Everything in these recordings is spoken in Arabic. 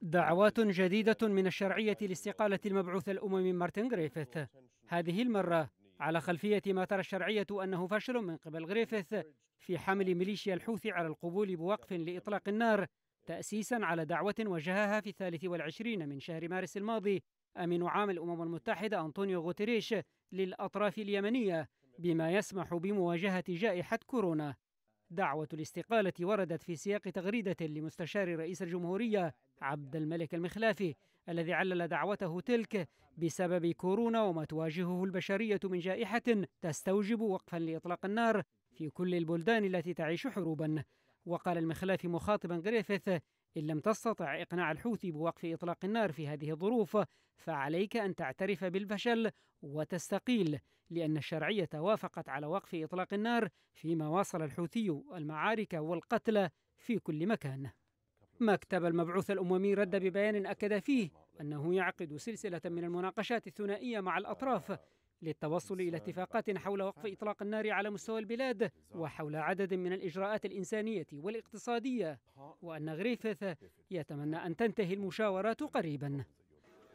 دعوات جديدة من الشرعية لاستقالة المبعوث الأممي مارتن غريفيث هذه المرة على خلفية ما ترى الشرعية أنه فشل من قبل غريفيث في حمل ميليشيا الحوثي على القبول بوقف لإطلاق النار تأسيسا على دعوة وجهها في الثالث والعشرين من شهر مارس الماضي أمين عام الأمم المتحدة أنطونيو غوتريش للأطراف اليمنية بما يسمح بمواجهة جائحة كورونا دعوة الاستقالة وردت في سياق تغريدة لمستشار رئيس الجمهورية عبد الملك المخلافي الذي علل دعوته تلك بسبب كورونا وما تواجهه البشرية من جائحة تستوجب وقفا لإطلاق النار في كل البلدان التي تعيش حروبا وقال المخلافي مخاطبا غريفيث إن لم تستطع إقناع الحوثي بوقف إطلاق النار في هذه الظروف فعليك أن تعترف بالفشل وتستقيل لأن الشرعية وافقت على وقف إطلاق النار فيما واصل الحوثي المعارك والقتل في كل مكان مكتب المبعوث الأممي رد ببيان أكد فيه أنه يعقد سلسلة من المناقشات الثنائية مع الأطراف للتوصل إلى اتفاقات حول وقف إطلاق النار على مستوى البلاد وحول عدد من الإجراءات الإنسانية والاقتصادية وأن غريفيث يتمنى أن تنتهي المشاورات قريبا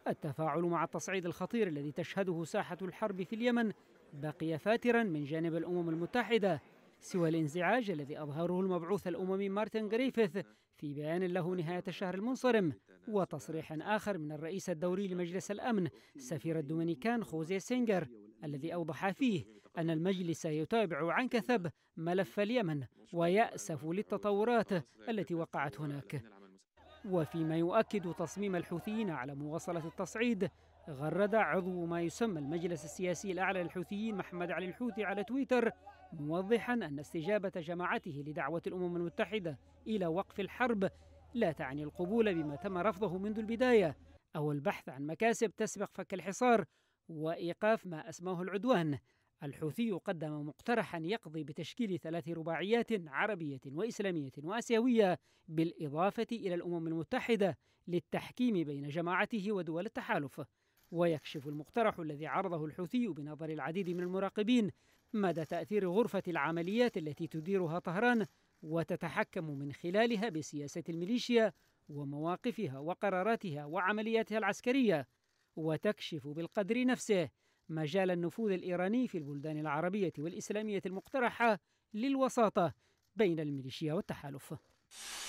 التفاعل مع التصعيد الخطير الذي تشهده ساحة الحرب في اليمن بقي فاترا من جانب الأمم المتحدة سوى الانزعاج الذي أظهره المبعوث الأممي مارتن غريفيث في بيان له نهاية الشهر المنصرم وتصريح آخر من الرئيس الدوري لمجلس الأمن سفير الدومينيكان خوزي سينجر الذي أوضح فيه أن المجلس يتابع عن كثب ملف اليمن ويأسف للتطورات التي وقعت هناك وفيما يؤكد تصميم الحوثيين على مواصلة التصعيد غرد عضو ما يسمى المجلس السياسي الأعلى للحوثيين محمد علي الحوثي على تويتر موضحا أن استجابة جماعته لدعوة الأمم المتحدة إلى وقف الحرب لا تعني القبول بما تم رفضه منذ البداية أو البحث عن مكاسب تسبق فك الحصار وإيقاف ما أسماه العدوان الحوثي قدم مقترحا يقضي بتشكيل ثلاث رباعيات عربية وإسلامية وآسيوية بالإضافة إلى الأمم المتحدة للتحكيم بين جماعته ودول التحالف ويكشف المقترح الذي عرضه الحوثي بنظر العديد من المراقبين مدى تأثير غرفة العمليات التي تديرها طهران وتتحكم من خلالها بسياسة الميليشيا ومواقفها وقراراتها وعملياتها العسكرية وتكشف بالقدر نفسه مجال النفوذ الإيراني في البلدان العربية والإسلامية المقترحة للوساطة بين الميليشيا والتحالف